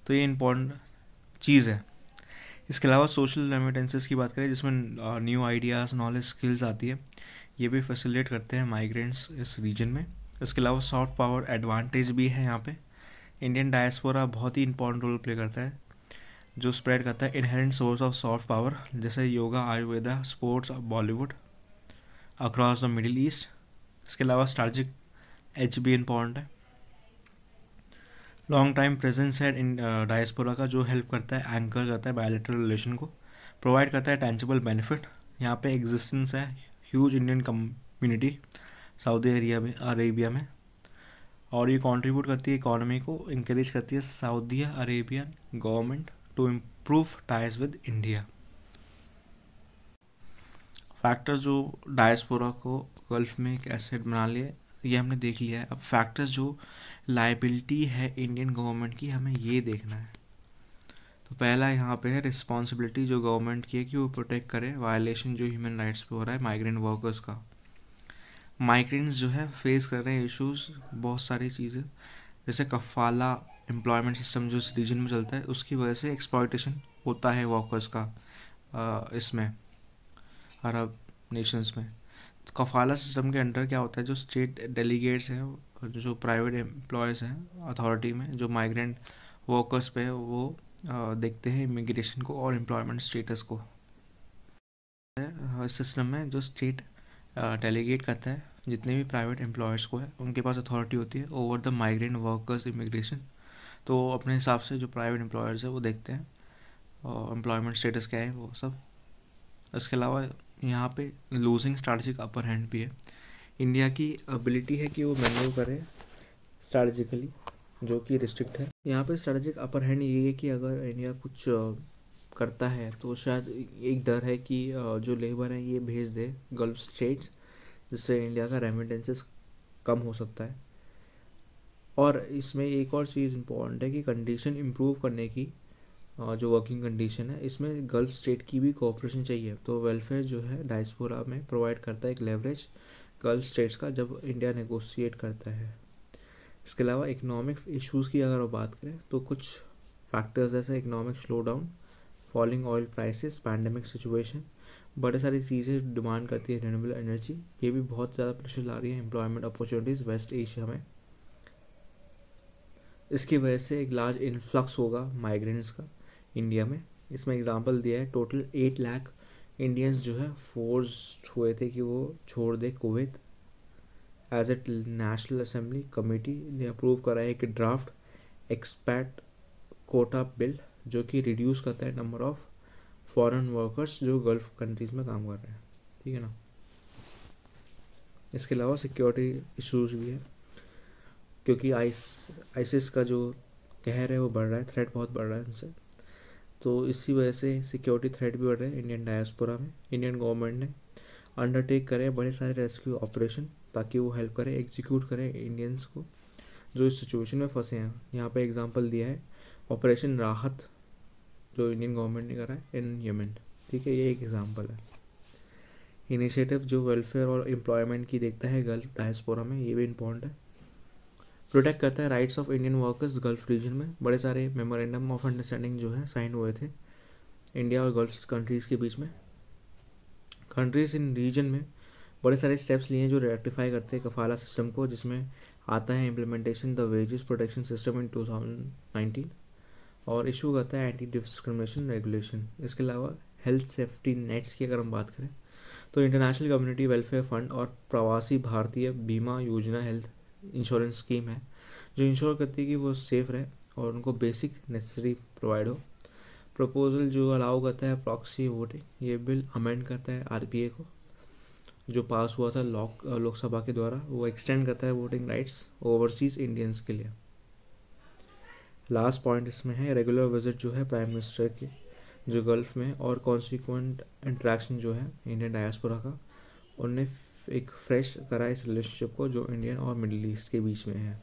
तो ये इम्पोर्टेंट चीज़ है इसके अलावा सोशल रेमिटेंसेस की बात करें जिसमें न्यू आइडियाज़ नॉलेज स्किल्स आती है ये भी फैसिलिटेट करते हैं माइग्रेंट्स इस रीजन में इसके अलावा सॉफ्ट पावर एडवांटेज भी है यहाँ पे इंडियन डायस्पोरा बहुत ही इंपॉर्टेंट रोल प्ले करता है जो स्प्रेड करता है inherent source of soft power जैसे yoga Ayurveda sports Bollywood across the Middle East इसके अलावा स्ट्रैटिक एज भी इंपॉर्टेंट है लॉन्ग टाइम प्रेजेंस है इन डायस्पोरा uh, का जो हेल्प करता है एंकर करता है बायोलेटरल रिलेशन को प्रोवाइड करता है टेंजिबल बेनिफिट यहाँ पे एग्जिस्टेंस है huge Indian community Saudi Arabia में अरेबिया में और ये कंट्रीब्यूट करती है इकॉनमी को इंकरेज करती है Saudi Arabian government to improve ties with India factor जो डायस्पोरा को गल्फ में एक एसेट बना लिए ये हमने देख लिया है अब फैक्टर्स जो लाइबिलिटी है इंडियन गवर्नमेंट की हमें ये देखना है तो पहला यहाँ पे है रिस्पॉन्सिबिलिटी जो गवर्नमेंट की है कि वो प्रोटेक्ट करे वायलेशन जो ह्यूमन राइट्स पे हो रहा है माइग्रेंट वर्कर्स का माइग्रेंट्स जो है फेस कर रहे हैं इश्यूज बहुत सारी चीज़ें जैसे कफाला एम्प्लॉयमेंट सिस्टम जो इस रीजन में चलता है उसकी वजह से एक्सप्लॉयटेशन होता है वर्कर्स का इसमें अरब नेशंस में कफाला सिस्टम के अंडर क्या होता है जो स्टेट डेलीगेट्स हैं जो प्राइवेट एम्प्लॉयज़ हैं अथॉरिटी में जो माइग्रेंट वर्कर्स पे वो देखते हैं इमिग्रेशन को और एम्प्लॉयमेंट स्टेटस को सिस्टम में जो स्टेट डेलीगेट करता है जितने भी प्राइवेट एम्प्लॉयर्स को है उनके पास अथॉरिटी होती है over the migrant workers immigration तो अपने हिसाब से जो प्राइवेट एम्प्लॉयर्स है वो देखते हैं और एम्प्लॉयमेंट स्टेटस क्या है वो सब इसके अलावा यहाँ पे लूजिंग स्ट्रेटजिक अपर हैंड भी है इंडिया की एबिलिटी है कि वो मैन्यू करें स्ट्रेटजिकली जो कि रिस्ट्रिक्ट है यहाँ पे स्ट्रेटजिक अपर हैंड ये है कि अगर इंडिया कुछ करता है तो शायद एक डर है कि जो लेबर हैं ये भेज दे गल्फ स्टेट्स जिससे इंडिया का रेमिटेंसेस कम हो सकता है और इसमें एक और चीज़ इम्पॉर्टेंट है कि कंडीशन इम्प्रूव करने की जो वर्किंग कंडीशन है इसमें गल्फ स्टेट की भी कोऑपरेशन चाहिए तो वेलफेयर जो है डाइसपोरा में प्रोवाइड करता है एक लेवरेज गल्फ स्टेट्स का जब इंडिया नेगोशिएट करता है इसके अलावा इकोनॉमिक इश्यूज़ की अगर बात करें तो कुछ फैक्टर्स जैसे economic slowdown falling oil prices pandemic situation बड़े सारी चीज़ें डिमांड करती है रिन्यूबल एनर्जी ये भी बहुत ज़्यादा प्रेशर ला रही है एम्प्लॉयमेंट अपॉर्चुनिटीज़ वेस्ट एशिया में इसकी वजह से एक लार्ज इन्फ्लक्स होगा माइग्रेंट्स का इंडिया में इसमें एग्जांपल दिया है टोटल एट लाख इंडियंस जो है फोर्स हुए थे कि वो छोड़ दे Kuwait as a national assembly committee ने अप्रूव करा है एक ड्राफ्ट एक्सपैट कोटा बिल जो कि रिड्यूस करता है नंबर ऑफ़ फॉरेन वर्कर्स जो गल्फ कंट्रीज़ में काम कर रहे हैं ठीक है ना इसके अलावा सिक्योरिटी इश्यूज भी है क्योंकि आइस आइसिस का जो कहर है वो बढ़ रहा है थ्रेट बहुत बढ़ रहा है उनसे तो इसी वजह से सिक्योरिटी थ्रेट भी बढ़ रहा है इंडियन डायस्पोरा में इंडियन गवर्नमेंट ने अंडरटेक करे बड़े सारे रेस्क्यू ऑपरेशन ताकि वो हेल्प करें एग्जीक्यूट करें इंडियंस को जो इस सिचुएशन में फंसे हैं यहाँ पे एग्जांपल दिया है ऑपरेशन राहत जो इंडियन गवर्नमेंट ने करा है इन यमन ठीक है ये एक एग्ज़ाम्पल है इनिशिएटिव जो वेलफेयर और एम्प्लॉयमेंट की देखता है गल्फ डायस्पोरा में ये भी इम्पोर्टेंट है प्रोटेक्ट करता है rights of Indian workers Gulf region में बड़े सारे मेमोरेंडम ऑफ अंडरस्टैंडिंग जो है साइन हुए थे इंडिया और गल्फ कंट्रीज़ के बीच में कंट्रीज़ इन रीजन में बड़े सारे स्टेप्स लिए हैं जो रेक्टिफाई करते हैं कफाला सिस्टम को जिसमें आता है implementation the wages protection system in two thousand nineteen और इशू करता है एंटी डिस्क्रिमिनेशन रेगुलेशन इसके अलावा हेल्थ सेफ्टी नेट्स की अगर हम बात करें तो इंटरनेशनल कम्युनिटी वेलफेयर फंड और प्रवासी भारतीय बीमा योजना हेल्थ इंश्योरेंस स्कीम है जो इंश्योर करती है कि वो सेफ रहे और उनको बेसिक नेसेसरी प्रोवाइड हो प्रपोजल जो अलाउ करता है प्रॉक्सी वोटिंग ये बिल अमेंड करता है आर को जो पास हुआ था लोकसभा के द्वारा वो एक्सटेंड करता है वोटिंग राइट्स ओवरसीज़ इंडियंस के लिए लास्ट पॉइंट इसमें है रेगुलर विजिट जो है प्राइम मिनिस्टर के जो गल्फ़ में और कॉन्सिक्वेंट इंट्रैक्शन जो है इंडियन डायस्पोरा का उनने एक फ्रेश करा इस रिलेशनशिप को जो इंडियन और मिडिल ईस्ट के बीच में है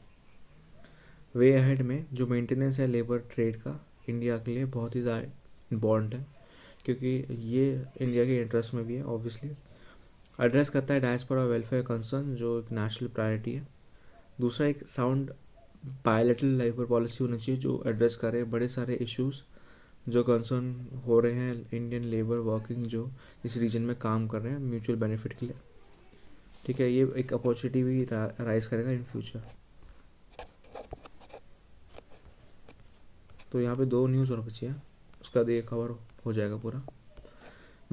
वे अहेड में जो मेंटेनेंस है लेबर ट्रेड का इंडिया के लिए बहुत ही ज़्यादा इम्पॉर्टेंट है क्योंकि ये इंडिया के इंटरेस्ट में भी है ऑब्वियसली एड्रेस करता है डायस्पोरा वेलफेयर कंसर्न जो एक नेशनल प्रायोरिटी है दूसरा एक साउंड बायोलेटरल लाइबर पॉलिसी होनी चाहिए जो एड्रेस करे बड़े सारे इश्यूज जो कंसर्न हो रहे हैं इंडियन लेबर वर्किंग जो इस रीजन में काम कर रहे हैं म्यूचुअल बेनिफिट के लिए ठीक है ये एक अपॉर्चुनिटी भी रा, राइज करेगा इन फ्यूचर तो यहाँ पे दो न्यूज़ और बची है उसका दे कवर हो जाएगा पूरा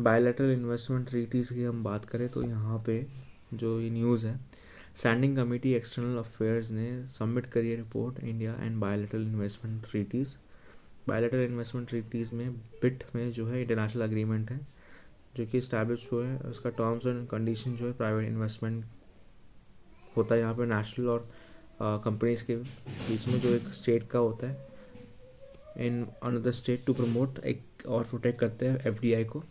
बायोलेटरल इन्वेस्टमेंट ट्रीटीज़ की हम बात करें तो यहाँ पे जो ये न्यूज़ है स्टैंडिंग कमेटी एक्सटर्नल अफेयर्स ने सबमिट करी है report India and bilateral investment treaties bilateral investment treaties में बिट में जो है इंटरनेशनल अग्रीमेंट है जो कि इस्टेब्लिश हुए हैं उसका टर्म्स एंड कंडीशन जो है प्राइवेट इन्वेस्टमेंट होता है यहाँ पर नेशनल और कंपनीज के बीच में जो एक स्टेट का होता है in another state to promote एक और प्रोटेक्ट करते हैं एफ को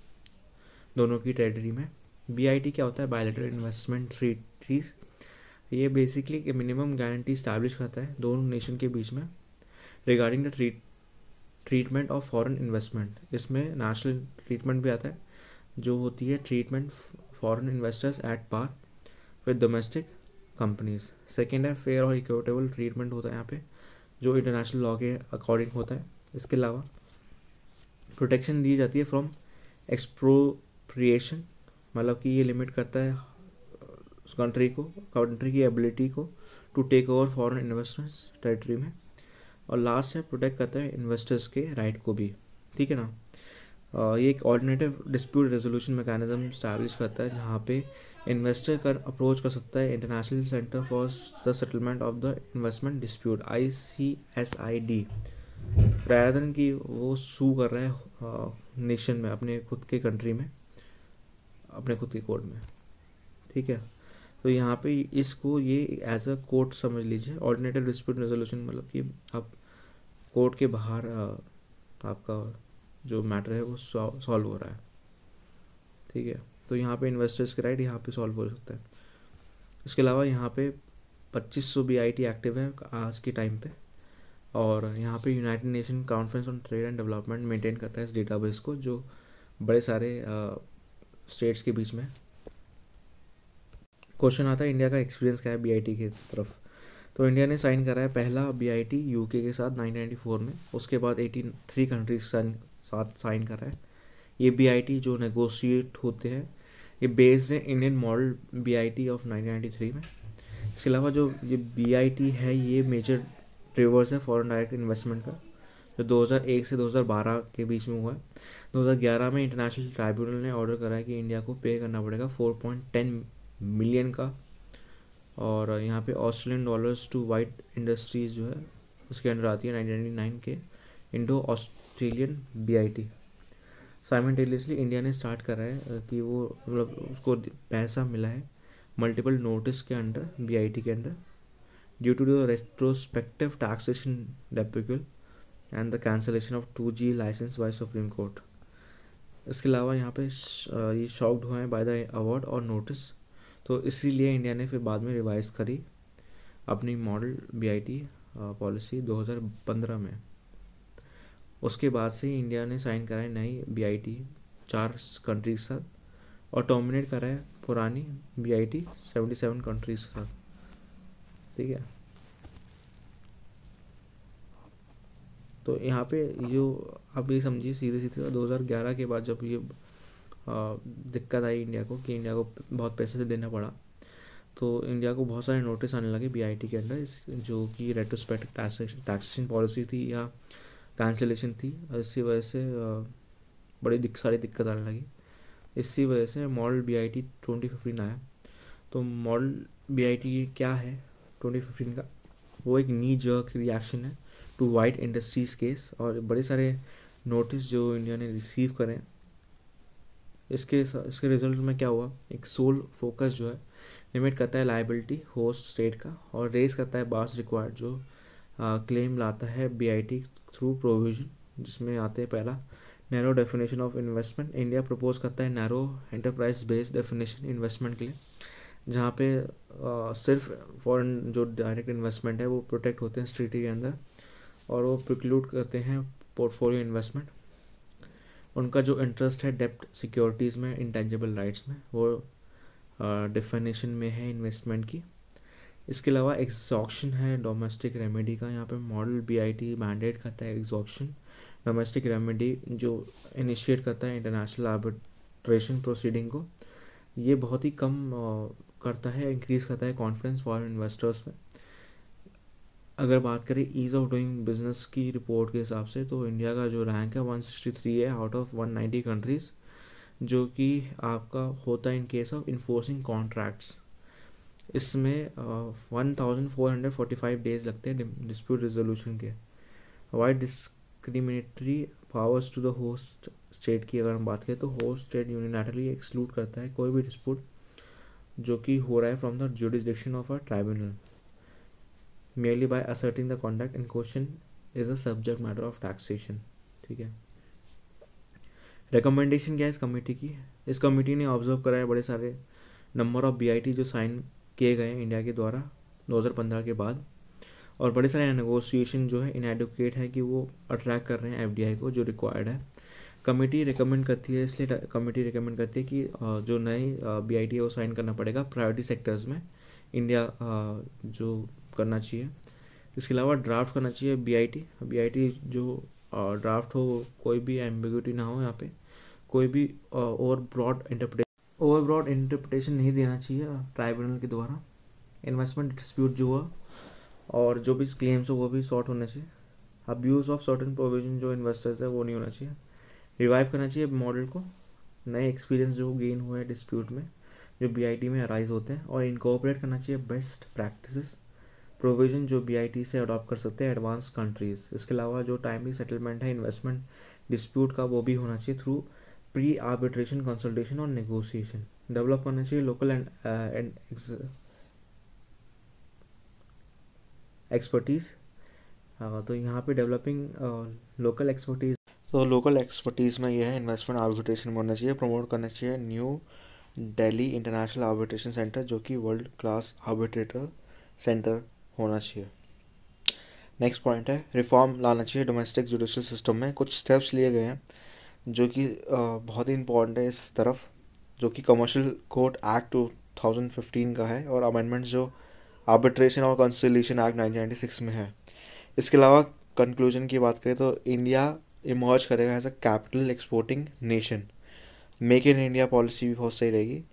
दोनों की टेरिटरी में बी क्या होता है बायोलेटरल इन्वेस्टमेंट ट्रीटीज़ ये बेसिकली एक मिनिमम गारंटी इस्टेब्लिश करता है दोनों नेशन के बीच में regarding the treat treatment of foreign investment इसमें नेशनल ट्रीटमेंट भी आता है जो होती है treatment foreign investors at par with domestic companies second है फेयर और इक्विटेबल ट्रीटमेंट होता है यहाँ पे जो इंटरनेशनल लॉ के अकॉर्डिंग होता है इसके अलावा प्रोटेक्शन दी जाती है फ्रॉम एक्सप्रोप्रिएशन मतलब कि ये लिमिट करता है उस कंट्री को कंट्री की एबिलिटी को to take over foreign investments territory में और लास्ट है प्रोटेक्ट करता है इन्वेस्टर्स के राइट को भी ठीक है ना ये एक alternative dispute resolution mechanism establish करता है जहाँ पे इन्वेस्टर कर अप्रोच कर सकता है international centre for the settlement of the investment dispute I C S I D प्रयादन की वो सू कर रहे हैं नेशन में अपने खुद के कंट्री में अपने खुद के कोर्ट में ठीक है तो यहाँ पे इसको ये एज अ कोर्ट समझ लीजिए ऑर्डिनेटेड डिस्प्यूट रेजोल्यूशन मतलब कि आप कोर्ट के बाहर आपका जो मैटर है वो सॉल्व हो रहा है ठीक है तो यहाँ पे इन्वेस्टर्स के राइट यहाँ पे सॉल्व हो सकता है इसके अलावा यहाँ पे 2500 सौ बी आई टी एक्टिव है आज के टाइम पे और यहाँ पे United Nation conference on trade and development maintain करता है इस डेटाबेस को जो बड़े सारे स्टेट्स के बीच में क्वेश्चन आता है इंडिया का एक्सपीरियंस क्या है बीआईटी की तरफ तो इंडिया ने साइन कराया पहला बीआईटी यूके के साथ 1994 में उसके बाद 83 कंट्रीज साथ साइन करा है ये बीआईटी जो नेगोशिएट होते हैं ये बेस्ड है इंडियन मॉडल बीआईटी ऑफ 1993 में इसके अलावा जो ये बीआईटी है ये मेजर रिवर्स है फॉरेन डायरेक्ट इन्वेस्टमेंट का जो 2001 से 2012 के बीच में हुआ है 2011 में इंटरनेशनल ट्राइब्यूनल ने ऑर्डर करा है कि इंडिया को पे करना पड़ेगा 4.10 मिलियन का और यहाँ पे Australian dollars to White Industries जो है उसके अंडर आती है नाइनटीन नाइन के Indo Australian B I T simultaneously India ने स्टार्ट करा है कि वो मतलब उसको पैसा मिला है मल्टीपल नोटिस के अंडर बी आई टी के under due to the retrospective taxation debacle and the cancellation of two G license by Supreme Court इसके अलावा यहाँ पे ये शॉक्ड हुए हैं बाय द अवार्ड और नोटिस तो इसीलिए इंडिया ने फिर बाद में रिवाइज करी अपनी मॉडल बीआईटी पॉलिसी 2015 में उसके बाद से इंडिया ने साइन कराई नई बीआईटी चार कंट्रीज के साथ और टर्मिनेट कराए पुरानी बीआईटी 77 कंट्रीज के साथ ठीक है तो यहाँ पे जो आप ये समझिए सीधे सीधे 2011 के बाद जब ये दिक्कत आई इंडिया को कि इंडिया को बहुत पैसे से देना पड़ा तो इंडिया को बहुत सारे नोटिस आने लगे बीआईटी के अंदर इस जो कि रेट्रोस्पेक्ट टैक्सेशन पॉलिसी थी या कैंसिलेशन थी इसी वजह से बड़ी दिक, सारी दिक्कत आने लगी इसी वजह से model B I T twenty fifteen आया तो मॉडल बी आई टी क्या है ट्वेंटी फिफ्टीन का वो एक नी जर्क रिएक्शन है टू वाइट इंडस्ट्रीज़ केस और बड़े सारे नोटिस जो इंडिया ने रिसीव करें इसके इसके रिजल्ट में क्या हुआ एक सोल फोकस जो है लिमिट करता है लाइबिलिटी होस्ट स्टेट का और रेस करता है बास रिक्वायर्ड जो क्लेम लाता है बीआईटी थ्रू प्रोविजन जिसमें आते हैं पहला narrow definition of investment India propose करता है narrow enterprise based definition investment के लिए जहाँ पे आ, सिर्फ फॉरेन जो डायरेक्ट इन्वेस्टमेंट है वो प्रोटेक्ट होते हैं स्ट्रीटी के अंदर और वो प्रिक्लूड करते हैं पोर्टफोलियो इन्वेस्टमेंट उनका जो इंटरेस्ट है डेप्ट सिक्योरिटीज़ में इंटेंजिबल राइट्स में वो डेफिनेशन में है इन्वेस्टमेंट की इसके अलावा एग्जॉक्शन है डोमेस्टिक रेमेडी का यहाँ पे मॉडल बीआईटी मैंडेट करता है एग्जॉक्शन डोमेस्टिक रेमेडी जो इनिशिएट करता है इंटरनेशनल आर्बिट्रेशन प्रोसीडिंग को ये बहुत ही कम करता है इंक्रीज़ करता है कॉन्फिडेंस फॉर इन्वेस्टर्स में अगर बात करें ईज़ ऑफ डूइंग बिजनेस की रिपोर्ट के हिसाब से तो इंडिया का जो रैंक है वन सिक्सटी थ्री है out of one ninety countries जो कि आपका होता है in case of enforcing contracts इसमें one thousand four hundred forty five days लगते हैं डिस्प्यूट रिजोल्यूशन के wide discriminatory powers to the host state की अगर हम बात करें तो होस्ट स्टेट यूनिटली एक्सक्लूड करता है कोई भी डिस्प्यूट जो कि हो रहा है from the jurisdiction of a tribunal merely by asserting the conduct in question is a subject matter of taxation ठीक है रिकमेंडेशन क्या है इस कमेटी की इस कमेटी ने ऑब्जर्व कराया बड़े सारे नंबर ऑफ बी जो साइन किए गए हैं इंडिया के द्वारा दो के बाद और बड़े सारे नेगोशिएशन जो है इनएडुकेट है कि वो अट्रैक्ट कर रहे हैं एफडीआई को जो रिक्वायर्ड है कमेटी रिकमेंड करती है इसलिए कमेटी रिकमेंड करती है कि जो नए बी है वो साइन करना पड़ेगा प्रायोरिटी सेक्टर्स में इंडिया जो करना चाहिए इसके अलावा ड्राफ्ट करना चाहिए बीआईटी बीआईटी जो ड्राफ्ट हो कोई भी एम्बिग्यूटी ना हो यहाँ पे कोई भी over broad interpretation over broad interpretation नहीं देना चाहिए ट्राइब्यूनल के द्वारा इन्वेस्टमेंट डिस्प्यूट जो हुआ और जो भी क्लेम्स हो वो भी शॉर्ट होने चाहिए अब यूज़ ऑफ सर्टन प्रोविजन जो इन्वेस्टर्स है वो नहीं होना चाहिए रिवाइव करना चाहिए मॉडल को नए एक्सपीरियंस जो गेन हुए हैं डिस्प्यूट में जो बी में अराइज होते हैं और इनकोऑपरेट करना चाहिए बेस्ट प्रैक्टिस प्रोविज़न जो बी से अडॉप्ट कर सकते हैं एडवांस कंट्रीज़ इसके अलावा जो टाइमली सेटलमेंट है इन्वेस्टमेंट डिस्प्यूट का वो भी होना चाहिए थ्रू प्री आर्बिट्रेशन कंसल्टेशन और नेगोशिएशन डेवलप करना चाहिए लोकल एंड एंड एक्सपर्टीज़ तो यहाँ पे डेवलपिंग लोकल एक्सपर्टीज़ तो लोकल एक्सपर्टीज़ में यह है इन्वेस्टमेंट आर्बिट्रेशन में होना चाहिए प्रमोट करना चाहिए New Delhi international arbitration centre जो कि वर्ल्ड क्लास आर्बिट्रेटर सेंटर होना चाहिए नेक्स्ट पॉइंट है रिफॉर्म लाना चाहिए डोमेस्टिक जुडिशल सिस्टम में कुछ स्टेप्स लिए गए हैं जो कि बहुत ही इम्पोर्टेंट है इस तरफ जो कि कमर्शियल कोर्ट एक्ट फिफ्टीन का है और अमेंडमेंट जो आर्बिट्रेशन और कंसिलेशन एक्ट सिक्स में है इसके अलावा कंक्लूजन की बात करें तो इंडिया इमर्ज करेगा as a capital exporting nation make in India policy भी बहुत सही रहेगी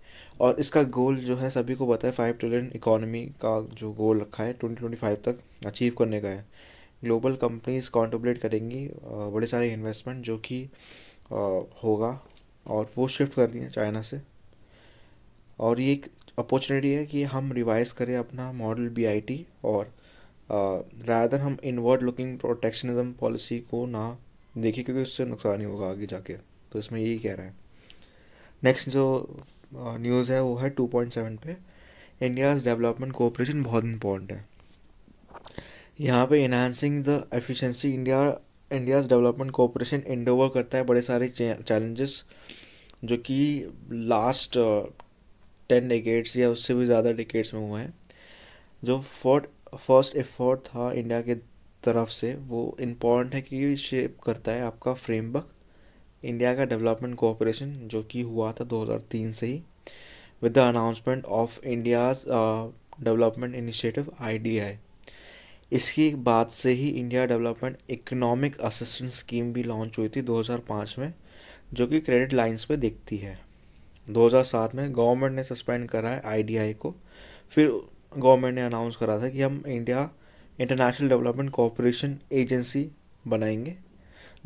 और इसका गोल जो है सभी को पता है फाइव ट्रिलियन इकोनॉमी का जो गोल रखा है ट्वेंटी ट्वेंटी फाइव तक अचीव करने का है ग्लोबल कंपनीज कॉन्टोपलेट करेंगी बड़े सारे इन्वेस्टमेंट जो कि होगा और वो शिफ्ट करनी है चाइना से और ये एक अपॉर्चुनिटी है कि हम रिवाइज करें अपना मॉडल बी और रायदर हम इनवर्ड लुकिंग प्रोटेक्शनिज्म पॉलिसी को ना देखें क्योंकि उससे नुकसान ही होगा आगे जाके तो इसमें यही कह रहा है नेक्स्ट जो न्यूज़ है वो है टू पॉइंट सेवन पे इंडियाज़ डेवलपमेंट कोऑपरेशन बहुत इंपॉर्टेंट है यहाँ पे enhancing the efficiency India India's development cooperation endeavour करता है बड़े सारे चैलेंजेस जो कि लास्ट टेन डिकेट्स या उससे भी ज़्यादा डिकेट्स में हुए हैं जो फोर्ट फर्स्ट एफर्ट था इंडिया के तरफ से वो इम्पॉर्टेंट है कि शेप करता है आपका फ्रेमवर्क इंडिया का डेवलपमेंट कोऑपरेशन जो कि हुआ था 2003 से ही with the announcement of India's development initiative IDI इसकी बात से ही India development economic assistance scheme भी लॉन्च हुई थी 2005 में जो कि क्रेडिट लाइंस पे दिखती है 2007 में गवर्नमेंट ने सस्पेंड करा है आईडीआई को फिर गवर्नमेंट ने अनाउंस करा था कि हम India international development corporation agency बनाएंगे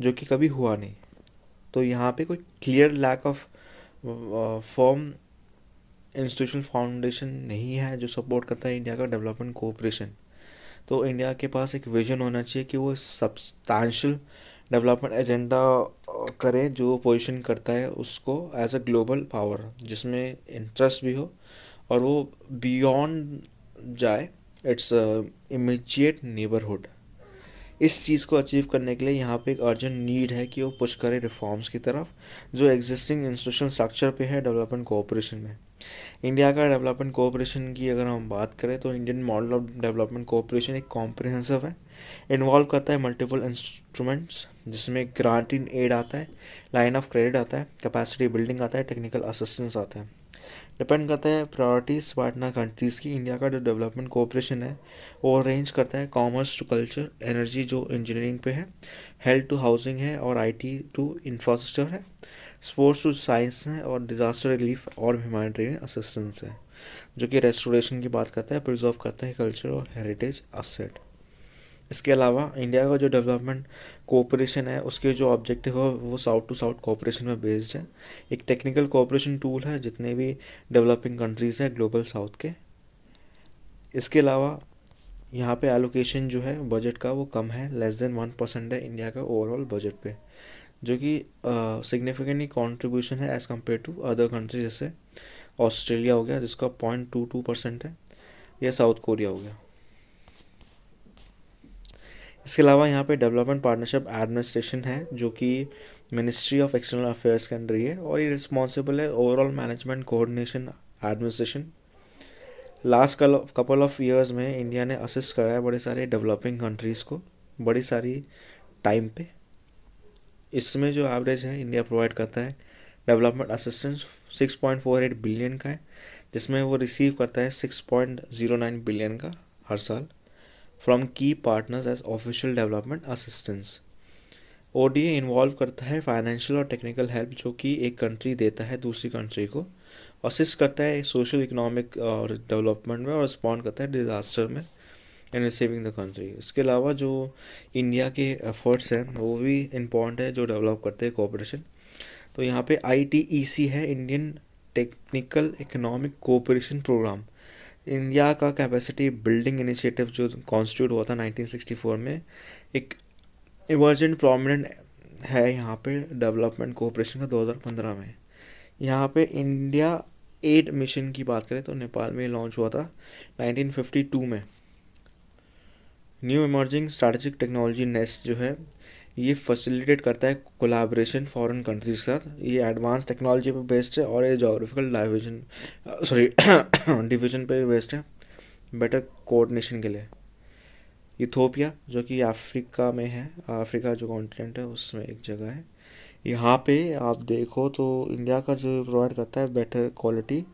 जो कि कभी हुआ नहीं तो यहाँ पे कोई clear lack of form institution foundation नहीं है जो सपोर्ट करता है इंडिया का डेवलपमेंट कोऑपरेशन तो इंडिया के पास एक विजन होना चाहिए कि वो सब्सटैंशल डेवलपमेंट एजेंडा करे जो पोजीशन करता है उसको एज अ ग्लोबल पावर जिसमें इंटरेस्ट भी हो और वो बियॉन्ड जाए इट्स इमीजिएट नेबरहुड इस चीज़ को अचीव करने के लिए यहाँ पे एक अर्जेंट नीड है कि वो पुश करे रिफॉर्म्स की तरफ जो एग्जिस्टिंग इंस्टीट्यूशन स्ट्रक्चर पे है डेवलपमेंट कोऑपरेशन में इंडिया का डेवलपमेंट कोऑपरेशन की अगर हम बात करें तो Indian model of development cooperation एक कॉम्प्रिहेंसिव है इन्वॉल्व करता है मल्टीपल इंस्ट्रूमेंट्स जिसमें ग्रांट इन एड आता है लाइन ऑफ क्रेडिट आता है कैपेसिटी बिल्डिंग आता है टेक्निकल असिस्टेंस आता है डिपेंड करता है प्रायोरिटीज़ पार्टनर कंट्रीज़ की इंडिया का जो डेवलपमेंट कोऑपरेशन है वो अरेंज करता है कॉमर्स टू कल्चर एनर्जी जो इंजीनियरिंग पे है हेल्थ टू हाउसिंग है और आईटी टू इंफ्रास्ट्रक्चर है स्पोर्ट्स टू साइंस है और डिज़ास्टर रिलीफ और ह्यूमैनिटेरियन असिस्टेंस है जो कि रेस्टोरेशन की बात करता है प्रिजर्व करता है कल्चर और हेरिटेज असेट इसके अलावा इंडिया का जो डेवलपमेंट कोऑपरेशन है उसके जो ऑब्जेक्टिव है वो साउथ टू साउथ कोऑपरेशन में बेस्ड है एक टेक्निकल कोऑपरेशन टूल है जितने भी डेवलपिंग कंट्रीज़ हैं ग्लोबल साउथ के इसके अलावा यहाँ पे एलोकेशन जो है बजट का वो कम है लेस देन वन परसेंट है इंडिया का ओवरऑल बजट पे जो कि सिग्निफिकेंटली कॉन्ट्रीब्यूशन है as compare to other country जैसे ऑस्ट्रेलिया हो गया जिसका पॉइंट टू टू परसेंट है या साउथ कोरिया हो गया इसके अलावा यहाँ पे डेवलपमेंट पार्टनरशिप एडमिनिस्ट्रेशन है जो कि मिनिस्ट्री ऑफ एक्सटर्नल अफेयर्स के अंडर ही है और ये रिस्पॉन्सिबल है overall management coordination administration last couple of years में इंडिया ने असिस्ट कराया है बड़े सारे डेवलपिंग कंट्रीज़ को बड़ी सारी टाइम पे इसमें जो एवरेज है इंडिया प्रोवाइड करता है डेवलपमेंट असिस्टेंस एट बिलियन का है जिसमें वो रिसीव करता है six point zero nine billion का हर साल फ्रॉम की partners as official development assistance O involve करता है फाइनेंशियल और टेक्निकल हेल्प जो कि एक कंट्री देता है दूसरी कंट्री को असिस्ट करता है सोशल इकोनॉमिक और डेवलपमेंट में और रिस्पॉन्ड करता है डिज़ास्टर में एंड सेविंग द कंट्री इसके अलावा जो इंडिया के एफर्ट्स हैं वो भी इम्पॉर्टेंट है जो डेवलप करते हैं कोऑपरेशन तो यहाँ पे आई e है Indian technical economic cooperation programme India का कैपेसिटी बिल्डिंग इनिशिएटिव जो कॉन्स्टिट्यूट हुआ था 1964 में एक इमर्जेंट प्रोमिनेंट है यहाँ पे डेवलपमेंट कोऑपरेशन का 2015 में यहाँ पे इंडिया एड मिशन की बात करें तो नेपाल में लॉन्च हुआ था 1952 में new emerging strategic technology NEST जो है ये फैसिलिटेट करता है कोलाब्रेशन फॉरेन कंट्रीज के साथ ये एडवांस टेक्नोलॉजी पे बेस्ड है और ये जोग्राफिकल डाइविजन सॉरी डिवीजन पे बेस्ड है बेटर कोऑर्डिनेशन के लिए इथोपिया जो कि अफ्रीका में है अफ्रीका जो कॉन्टिनेंट है उसमें एक जगह है यहाँ पे आप देखो तो इंडिया का जो प्रोवाइड करता है बेटर क्वालिटी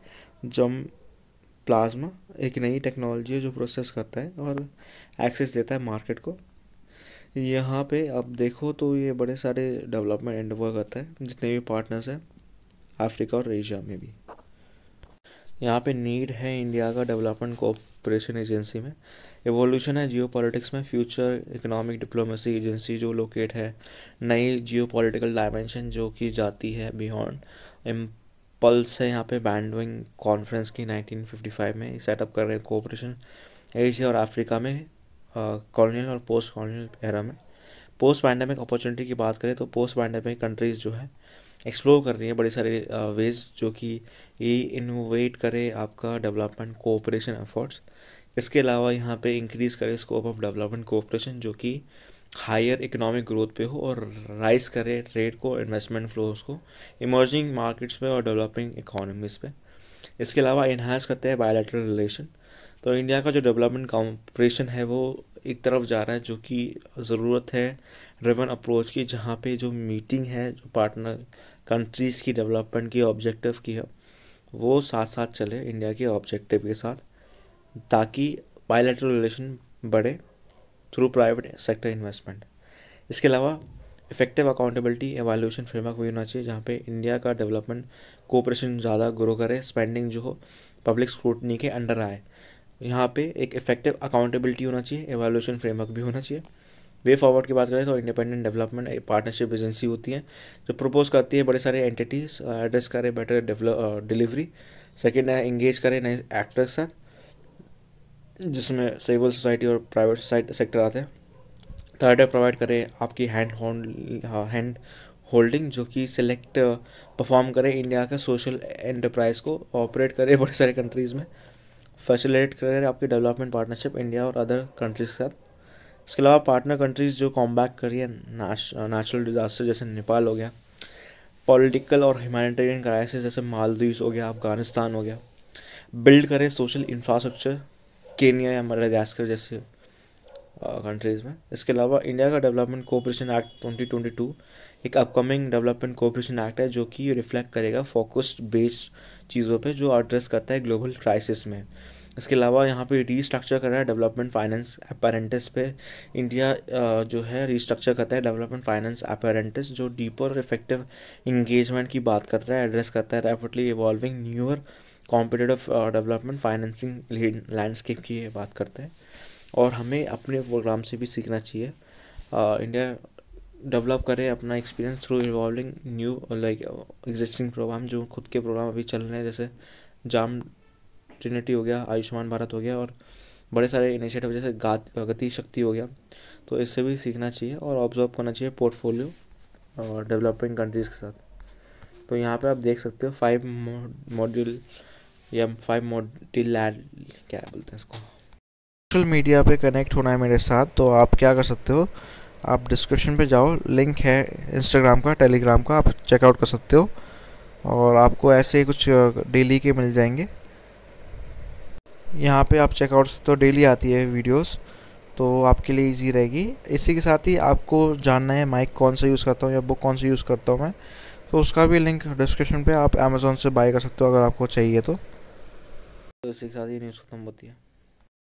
जम प्लाज्मा एक नई टेक्नोलॉजी है जो प्रोसेस करता है और एक्सेस देता है मार्केट को यहाँ पे आप देखो तो ये बड़े सारे डेवलपमेंट एंड वर्क आता है जितने भी पार्टनर्स हैं अफ्रीका और एशिया में भी यहाँ पे नीड है इंडिया का डेवलपमेंट कोऑपरेशन एजेंसी में एवोल्यूशन है जियो पॉलिटिक्स में फ्यूचर इकोनॉमिक डिप्लोमेसी एजेंसी जो लोकेट है नई जियो पोलिटिकल डायमेंशन जो कि जाती है बियॉन्ड इम्पल्स है यहाँ पे बैंडविंग कॉन्फ्रेंस की 1955 में सेटअप कर रहे हैं कोऑपरेशन एशिया और अफ्रीका में कॉलोनियल और पोस्ट कॉलोनियल एरा में पोस्ट पैंडमिक अपॉर्चुनिटी की बात करें तो पोस्ट पैंडमिक कंट्रीज़ जो है एक्सप्लोर कर रही है बड़े सारे वेज जो कि ये इनोवेट करे आपका डेवलपमेंट कोऑपरेशन एफर्ट्स इसके अलावा यहाँ पे इंक्रीज़ करे स्कोप ऑफ डेवलपमेंट कोऑपरेशन जो कि हायर इकोनॉमिक ग्रोथ पे हो और राइज करे ट्रेड को इन्वेस्टमेंट फ्लोस को इमर्जिंग मार्केट्स पे और डेवलपिंग इकोनॉमीज़ पे इसके अलावा इन्हांस करते हैं बायोलेटरल रिलेशन तो इंडिया का जो डेवलपमेंट कॉम्परेशन है वो एक तरफ जा रहा है जो कि ज़रूरत है रिवन अप्रोच की जहाँ पे जो मीटिंग है जो पार्टनर कंट्रीज़ की डेवलपमेंट की ऑब्जेक्टिव की है वो साथ साथ चले इंडिया के ऑब्जेक्टिव के साथ ताकि बायोलेटरल रिलेशन बढ़े थ्रू प्राइवेट सेक्टर इन्वेस्टमेंट इसके अलावा इफेक्टिव अकाउंटेबिलिटी एवेल्यूशन फ्रेमवर्क भी होना चाहिए जहाँ पे इंडिया का डेवलपमेंट कोऑपरेशन ज़्यादा ग्रो करे स्पेंडिंग जो हो पब्लिक स्क्रूटनी के अंडर आए यहाँ पे एक इफेक्टिव अकाउंटेबिलिटी होना चाहिए एवोल्यूशन फ्रेमवर्क भी होना चाहिए वे फॉरवर्ड की बात करें तो इंडिपेंडेंट डेवलपमेंट पार्टनरशिप एजेंसी होती है जो प्रपोज करती है बड़े सारे एंटिटीज एड्रेस करें बेटर डिलीवरी सेकेंड है इंगेज करें नए एक्टर के साथ जिसमें सिविल सोसाइटी और प्राइवेट सेक्टर आते हैं थर्ड है प्रोवाइड करें आपकी हैंड होल्ड हैंड होल्डिंग जो कि सिलेक्ट परफॉर्म करें इंडिया का सोशल एंटरप्राइज को ऑपरेट करे बड़े सारे कंट्रीज़ में फैसिलिटेट हैं आपकी डेवलपमेंट पार्टनरशिप इंडिया और अदर कंट्रीज़ के साथ इसके अलावा पार्टनर कंट्रीज़ जो कॉम्बैक रही है नेचुरल डिज़ास्टर जैसे नेपाल हो गया पॉलिटिकल और ह्यूमैनिटेरियन क्राइसिस जैसे मालदीव्स हो गया अफगानिस्तान हो गया बिल्ड करें सोशल इंफ्रास्ट्रक्चर केनिया या मडागास्कर जैसे कंट्रीज़ में इसके अलावा इंडिया का development cooperation act twenty twenty two एक अपकमिंग डेवलपमेंट कोऑपरेशन एक्ट है जो कि रिफ्लेक्ट करेगा फोकस्ड बेस्ड चीज़ों पे जो एड्रेस करता है ग्लोबल क्राइसिस में इसके अलावा यहाँ पे रीस्ट्रक्चर कर रहा है डेवलपमेंट फाइनेंस अपेरेंटिस पे इंडिया जो है रीस्ट्रक्चर करता है डेवलपमेंट फाइनेंस अपेरेंटिस जो डीपर और इफेक्टिव इंगेजमेंट की बात कर रहा है एड्रेस करता है rapidly evolving newer competitive development financing landscape की बात करता है और हमें अपने प्रोग्राम से भी सीखना चाहिए इंडिया डेवलप करें अपना experience through evolving new like existing programme जो खुद के प्रोग्राम अभी चल रहे हैं जैसे जाम ट्रिनिटी हो गया आयुष्मान भारत हो गया और बड़े सारे इनिशिएटिव जैसे गति शक्ति हो गया तो इससे भी सीखना चाहिए और ऑब्जर्व करना चाहिए पोर्टफोलियो और डेवलपिंग कंट्रीज़ के साथ तो यहाँ पे आप देख सकते हो फाइव मॉड्यूल या फाइव मॉड्यूल क्या बोलते हैं इसको सोशल मीडिया पे कनेक्ट होना है मेरे साथ तो आप क्या कर सकते हो आप डिस्क्रिप्शन पे जाओ लिंक है इंस्टाग्राम का टेलीग्राम का आप चेकआउट कर सकते हो और आपको ऐसे ही कुछ डेली के मिल जाएंगे यहाँ पे आप चेकआउट तो डेली आती है वीडियोस तो आपके लिए इजी रहेगी इसी के साथ ही आपको जानना है माइक कौन सा यूज़ करता हूँ या बुक कौन सा यूज़ करता हूँ मैं तो उसका भी लिंक डिस्क्रिप्शन पर आप अमेज़ोन से बाई कर सकते हो अगर आपको चाहिए तो, तो इसी के साथ ही न्यूज़ ख़त्म होती है